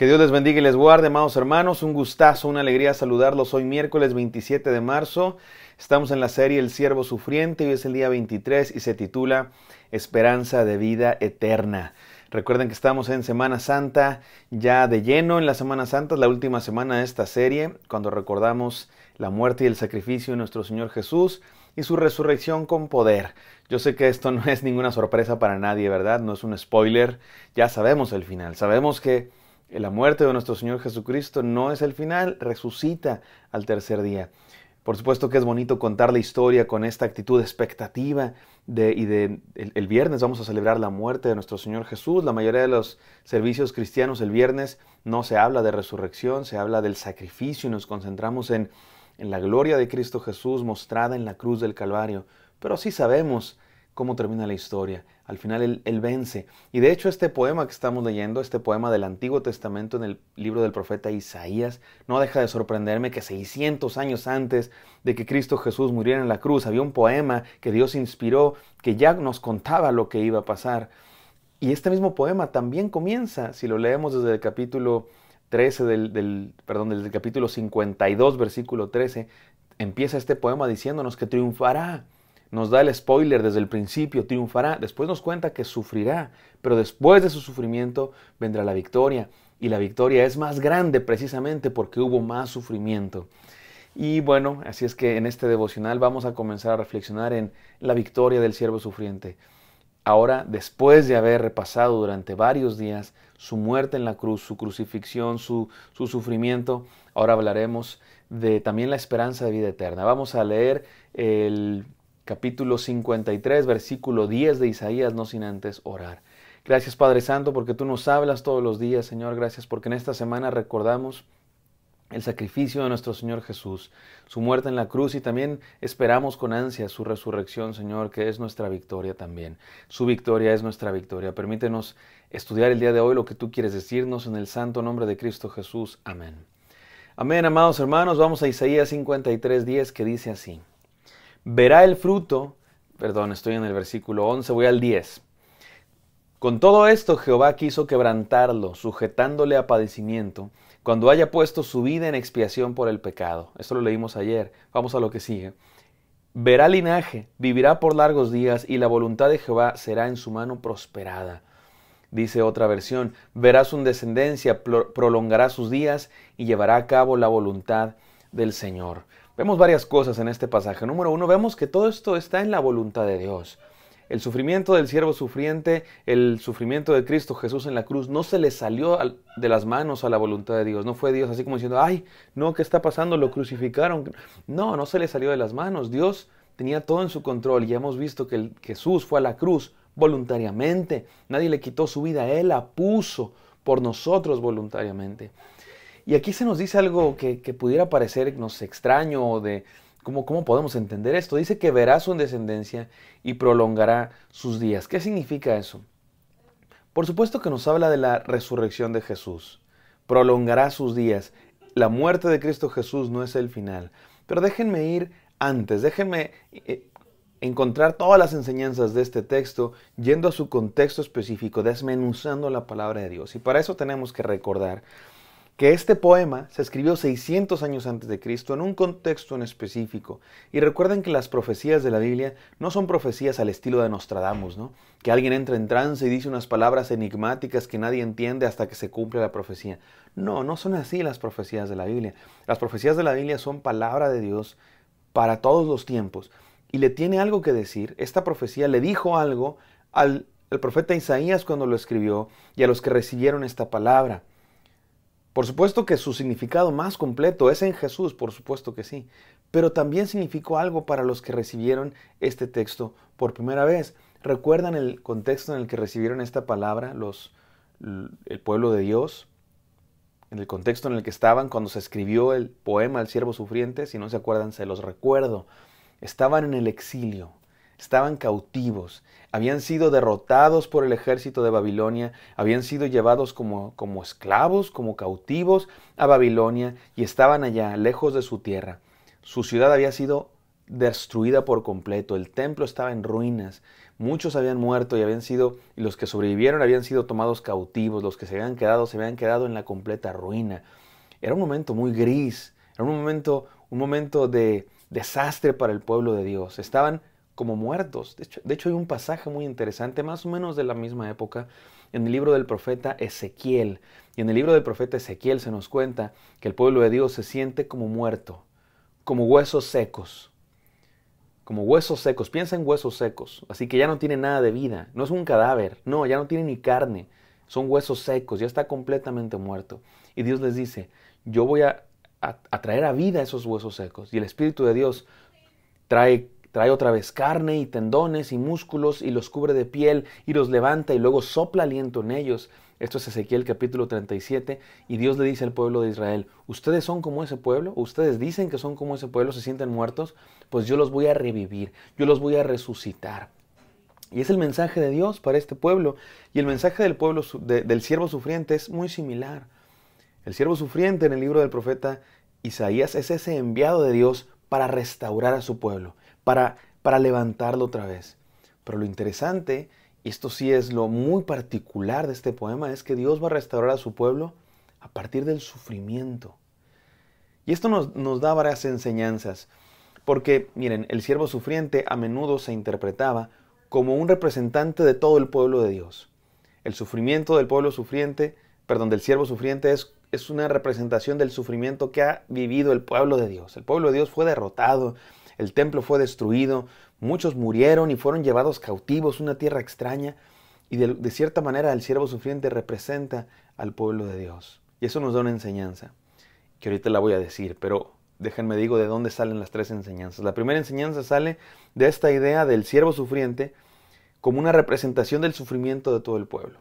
Que Dios les bendiga y les guarde, amados hermanos. Un gustazo, una alegría saludarlos hoy miércoles 27 de marzo. Estamos en la serie El siervo sufriente, hoy es el día 23 y se titula Esperanza de vida eterna. Recuerden que estamos en Semana Santa, ya de lleno en la Semana Santa, la última semana de esta serie, cuando recordamos la muerte y el sacrificio de nuestro Señor Jesús y su resurrección con poder. Yo sé que esto no es ninguna sorpresa para nadie, ¿verdad? No es un spoiler, ya sabemos el final, sabemos que la muerte de nuestro Señor Jesucristo no es el final, resucita al tercer día. Por supuesto que es bonito contar la historia con esta actitud expectativa de, y de el, viernes vamos a celebrar la muerte de nuestro Señor Jesús. La mayoría de los servicios cristianos el viernes no se habla de resurrección, se habla del sacrificio y nos concentramos en, en la gloria de Cristo Jesús mostrada en la cruz del Calvario. Pero sí sabemos cómo termina la historia. Al final él, vence. Y de hecho este poema que estamos leyendo, este poema del Antiguo Testamento en el libro del profeta Isaías, no deja de sorprenderme que 600 años antes de que Cristo Jesús muriera en la cruz, había un poema que Dios inspiró, que ya nos contaba lo que iba a pasar. Y este mismo poema también comienza, si lo leemos desde el capítulo 13 del, del perdón, desde el capítulo 52, versículo 13, empieza este poema diciéndonos que triunfará nos da el spoiler desde el principio, triunfará, después nos cuenta que sufrirá, pero después de su sufrimiento vendrá la victoria. Y la victoria es más grande precisamente porque hubo más sufrimiento. Y bueno, así es que en este devocional vamos a comenzar a reflexionar en la victoria del siervo sufriente. Ahora, después de haber repasado durante varios días su muerte en la cruz, su crucifixión, su, su sufrimiento, ahora hablaremos de también la esperanza de vida eterna. Vamos a leer el capítulo 53, versículo 10 de Isaías, no sin antes orar. Gracias Padre Santo porque tú nos hablas todos los días, Señor. Gracias porque en esta semana recordamos el sacrificio de nuestro Señor Jesús, su muerte en la cruz y también esperamos con ansia su resurrección, Señor, que es nuestra victoria también. Su victoria es nuestra victoria. Permítenos estudiar el día de hoy lo que tú quieres decirnos en el santo nombre de Cristo Jesús. Amén. Amén, amados hermanos, vamos a Isaías 10 que dice así: verá el fruto, perdón, estoy en el versículo 11, voy al 10. Con todo esto Jehová quiso quebrantarlo, sujetándole a padecimiento, cuando haya puesto su vida en expiación por el pecado. Esto lo leímos ayer, vamos a lo que sigue. Verá linaje, vivirá por largos días, y la voluntad de Jehová será en su mano prosperada. Dice otra versión, verá su descendencia, prolongará sus días y llevará a cabo la voluntad del Señor. Vemos varias cosas en este pasaje. Número uno, vemos que todo esto está en la voluntad de Dios. El sufrimiento del siervo sufriente, el sufrimiento de Cristo Jesús en la cruz, no se le salió de las manos a la voluntad de Dios. No fue Dios así como diciendo, ay, no, ¿qué está pasando? Lo crucificaron. No, no se le salió de las manos. Dios tenía todo en su control. Ya hemos visto que Jesús fue a la cruz voluntariamente. Nadie le quitó su vida. Él la puso por nosotros voluntariamente. Y aquí se nos dice algo que, pudiera parecer, extraño o de ¿cómo, podemos entender esto. Dice que verá su descendencia y prolongará sus días. ¿Qué significa eso? Por supuesto que nos habla de la resurrección de Jesús. Prolongará sus días. La muerte de Cristo Jesús no es el final. Pero déjenme ir antes, déjenme eh, encontrar todas las enseñanzas de este texto yendo a su contexto específico, desmenuzando la palabra de Dios. Y para eso tenemos que recordar que este poema se escribió 600 años antes de Cristo en un contexto en específico. Y recuerden que las profecías de la Biblia no son profecías al estilo de Nostradamus, ¿no? Que alguien entra en trance y dice unas palabras enigmáticas que nadie entiende hasta que se cumple la profecía. No, no son así las profecías de la Biblia. Las profecías de la Biblia son palabra de Dios para todos los tiempos. Y le tiene algo que decir. Esta profecía le dijo algo al, al profeta Isaías cuando lo escribió y a los que recibieron esta palabra. Por supuesto que su significado más completo es en Jesús, por supuesto que sí, pero también significó algo para los que recibieron este texto por primera vez. ¿Recuerdan el contexto en el que recibieron esta palabra los, el pueblo de Dios? En el contexto en el que estaban cuando se escribió el poema El siervo sufriente, si no se acuerdan, se los recuerdo. Estaban en el exilio, estaban cautivos, habían sido derrotados por el ejército de Babilonia, habían sido llevados como, como esclavos, como cautivos a Babilonia y estaban allá, lejos de su tierra. Su ciudad había sido destruida por completo, el templo estaba en ruinas, muchos habían muerto y habían sido, los que sobrevivieron habían sido tomados cautivos, los que se habían quedado se habían quedado en la completa ruina. Era un momento muy gris, era un momento, un momento de desastre para el pueblo de Dios. Estaban como muertos. De hecho, hay un pasaje muy interesante, más o menos de la misma época, en el libro del profeta Ezequiel. Y en el libro del profeta Ezequiel se nos cuenta que el pueblo de Dios se siente como muerto, como huesos secos. Como huesos secos, piensa en huesos secos, así que ya no tiene nada de vida, no es un cadáver, no, ya no tiene ni carne, son huesos secos, ya está completamente muerto. Y Dios les dice, yo voy a, a traer a vida esos huesos secos. Y el Espíritu de Dios trae Trae otra vez carne y tendones y músculos y los cubre de piel y los levanta y luego sopla aliento en ellos. Esto es Ezequiel capítulo 37 y Dios le dice al pueblo de Israel, ustedes son como ese pueblo, ustedes dicen que son como ese pueblo, se sienten muertos, pues yo los voy a revivir, yo los voy a resucitar. Y es el mensaje de Dios para este pueblo. Y el mensaje del pueblo del siervo sufriente es muy similar. El siervo sufriente en el libro del profeta Isaías es ese enviado de Dios para restaurar a su pueblo, para, para levantarlo otra vez. Pero lo interesante, y esto sí es lo muy particular de este poema, es que Dios va a restaurar a su pueblo a partir del sufrimiento. Y esto nos, nos da varias enseñanzas, porque miren, el siervo sufriente a menudo se interpretaba como un representante de todo el pueblo de Dios. El sufrimiento del pueblo sufriente, perdón, del siervo sufriente es es una representación del sufrimiento que ha vivido el pueblo de Dios. El pueblo de Dios fue derrotado, el templo fue destruido, muchos murieron y fueron llevados cautivos a una tierra extraña. Y de, cierta manera el siervo sufriente representa al pueblo de Dios. Y eso nos da una enseñanza, que ahorita la voy a decir, pero déjenme digo de dónde salen las tres enseñanzas. La primera enseñanza sale de esta idea del siervo sufriente como una representación del sufrimiento de todo el pueblo.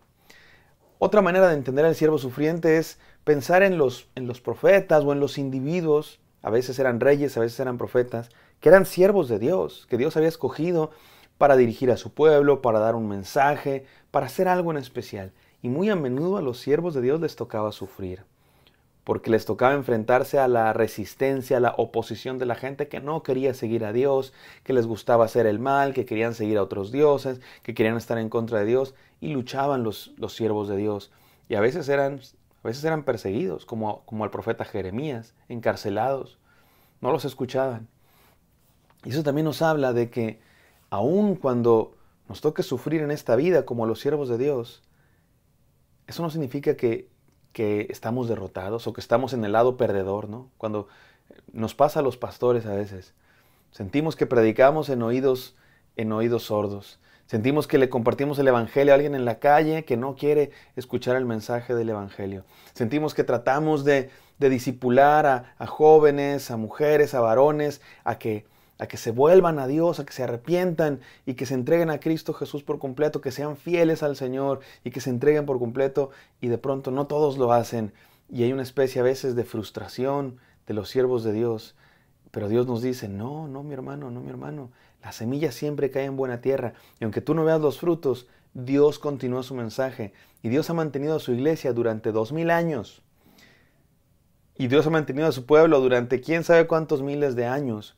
Otra manera de entender al siervo sufriente es pensar en los, en los profetas o en los individuos, a veces eran reyes, a veces eran profetas, que eran siervos de Dios, que Dios había escogido para dirigir a su pueblo, para dar un mensaje, para hacer algo en especial. Y muy a menudo a los siervos de Dios les tocaba sufrir porque les tocaba enfrentarse a la resistencia, a la oposición de la gente que no quería seguir a Dios, que les gustaba hacer el mal, que querían seguir a otros dioses, que querían estar en contra de Dios, y luchaban los, los siervos de Dios. Y a veces eran, a veces eran perseguidos, como, como el profeta Jeremías, encarcelados. No los escuchaban. Y eso también nos habla de que aun cuando nos toque sufrir en esta vida como los siervos de Dios, eso no significa que que estamos derrotados o que estamos en el lado perdedor, ¿no? Cuando eh, nos pasa a los pastores a veces, sentimos que predicamos en oídos, en oídos sordos, sentimos que le compartimos el Evangelio a alguien en la calle que no quiere escuchar el mensaje del Evangelio, sentimos que tratamos de, de disipular a, a jóvenes, a mujeres, a varones, a que a que se vuelvan a Dios, a que se arrepientan y que se entreguen a Cristo Jesús por completo, que sean fieles al Señor y que se entreguen por completo y de pronto no todos lo hacen y hay una especie a veces de frustración de los siervos de Dios. Pero Dios nos dice, no, no mi hermano, no mi hermano, la semilla siempre cae en buena tierra y aunque tú no veas los frutos, Dios continúa su mensaje y Dios ha mantenido a su iglesia durante dos mil años. Y Dios ha mantenido a su pueblo durante quién sabe cuántos miles de años.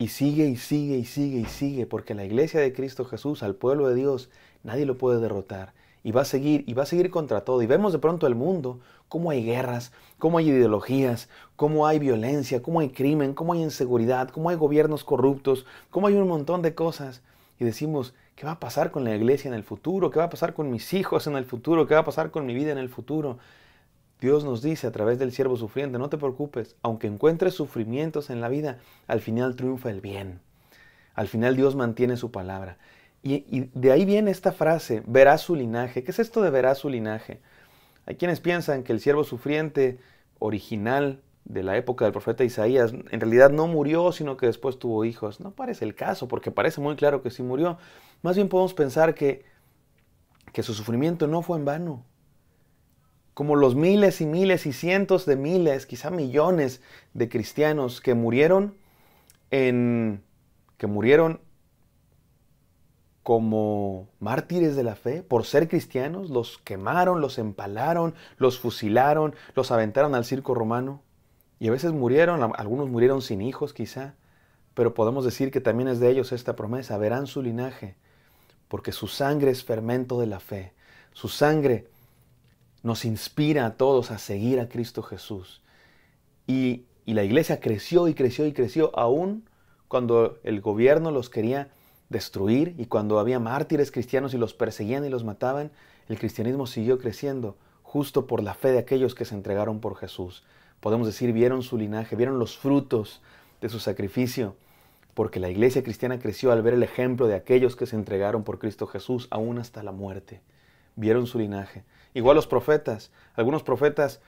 Y sigue y sigue y sigue y sigue, porque la iglesia de Cristo Jesús, al pueblo de Dios, nadie lo puede derrotar. Y va a seguir, y va a seguir contra todo. Y vemos de pronto el mundo, cómo hay guerras, cómo hay ideologías, cómo hay violencia, cómo hay crimen, cómo hay inseguridad, cómo hay gobiernos corruptos, cómo hay un montón de cosas. Y decimos, ¿qué va a pasar con la iglesia en el futuro? ¿Qué va a pasar con mis hijos en el futuro? ¿Qué va a pasar con mi vida en el futuro? Dios nos dice a través del siervo sufriente, no te preocupes, aunque encuentres sufrimientos en la vida, al final triunfa el bien. Al final Dios mantiene su palabra. Y, de ahí viene esta frase, verás su linaje. ¿Qué es esto de verás su linaje? Hay quienes piensan que el siervo sufriente original de la época del profeta Isaías en realidad no murió, sino que después tuvo hijos. No parece el caso, porque parece muy claro que sí murió. Más bien podemos pensar que, que su sufrimiento no fue en vano, como los miles y miles y cientos de miles, quizá millones de cristianos que murieron en que murieron como mártires de la fe por ser cristianos, los quemaron, los empalaron, los fusilaron, los aventaron al circo romano y a veces murieron, algunos murieron sin hijos quizá, pero podemos decir que también es de ellos esta promesa, verán su linaje, porque su sangre es fermento de la fe, su sangre nos inspira a todos a seguir a Cristo Jesús. Y, y la iglesia creció y creció y creció, aún cuando el gobierno los quería destruir y cuando había mártires cristianos y los perseguían y los mataban, el cristianismo siguió creciendo justo por la fe de aquellos que se entregaron por Jesús. Podemos decir, vieron su linaje, vieron los frutos de su sacrificio, porque la iglesia cristiana creció al ver el ejemplo de aquellos que se entregaron por Cristo Jesús aún hasta la muerte. Vieron su linaje. Igual los profetas. Algunos profetas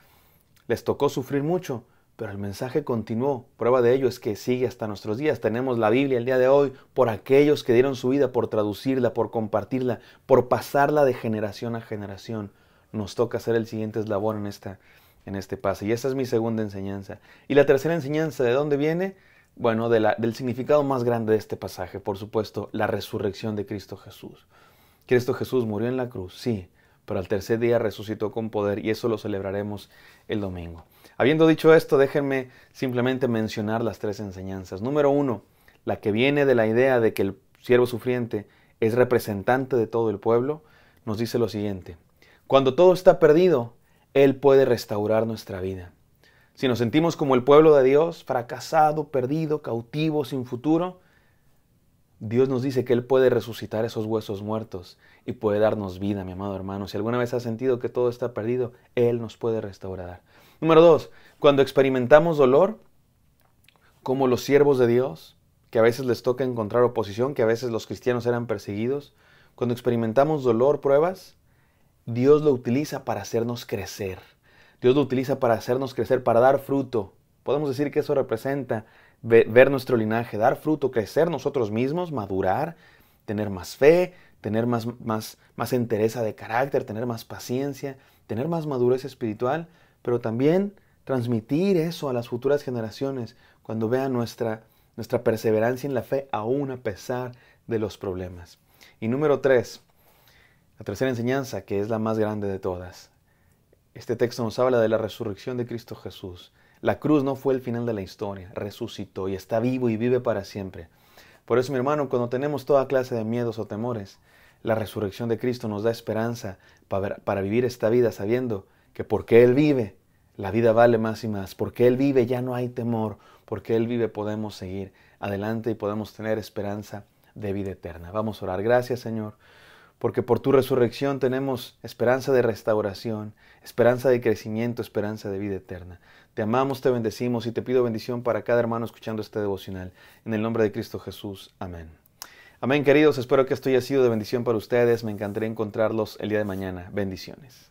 les tocó sufrir mucho, pero el mensaje continuó. Prueba de ello es que sigue hasta nuestros días. Tenemos la Biblia el día de hoy por aquellos que dieron su vida por traducirla, por compartirla, por pasarla de generación a generación. Nos toca hacer el siguiente eslabón en, esta, en este paso. Y esa es mi segunda enseñanza. Y la tercera enseñanza, ¿de dónde viene? Bueno, del significado más grande de este pasaje, por supuesto, la resurrección de Cristo Jesús. Cristo Jesús murió en la cruz, sí, pero al tercer día resucitó con poder y eso lo celebraremos el domingo. Habiendo dicho esto, déjenme simplemente mencionar las tres enseñanzas. Número uno, la que viene de la idea de que el siervo sufriente es representante de todo el pueblo, nos dice lo siguiente. Cuando todo está perdido, Él puede restaurar nuestra vida. Si nos sentimos como el pueblo de Dios, fracasado, perdido, cautivo, sin futuro, Dios nos dice que Él puede resucitar esos huesos muertos y puede darnos vida, mi amado hermano. Si alguna vez has sentido que todo está perdido, Él nos puede restaurar. Número dos, cuando experimentamos dolor, como los siervos de Dios, que a veces les toca encontrar oposición, que a veces los cristianos eran perseguidos, cuando experimentamos dolor, pruebas, Dios lo utiliza para hacernos crecer. Dios lo utiliza para hacernos crecer, para dar fruto. Podemos decir que eso representa ver nuestro linaje, dar fruto, crecer nosotros mismos, madurar, tener más fe, tener más, más, entereza de carácter, tener más paciencia, tener más madurez espiritual, pero también transmitir eso a las futuras generaciones cuando vean nuestra, nuestra perseverancia en la fe aún a pesar de los problemas. Y número tres, la tercera enseñanza, que es la más grande de todas. Este texto nos habla de la resurrección de Cristo Jesús, la cruz no fue el final de la historia, resucitó y está vivo y vive para siempre. Por eso, mi hermano, cuando tenemos toda clase de miedos o temores, la resurrección de Cristo nos da esperanza para, vivir esta vida sabiendo que porque Él vive, la vida vale más y más. Porque Él vive ya no hay temor. Porque Él vive podemos seguir adelante y podemos tener esperanza de vida eterna. Vamos a orar. Gracias Señor porque por tu resurrección tenemos esperanza de restauración, esperanza de crecimiento, esperanza de vida eterna. Te amamos, te bendecimos y te pido bendición para cada hermano escuchando este devocional. En el nombre de Cristo Jesús, amén. Amén, queridos, espero que esto haya sido de bendición para ustedes. Me encantaría encontrarlos el día de mañana. Bendiciones.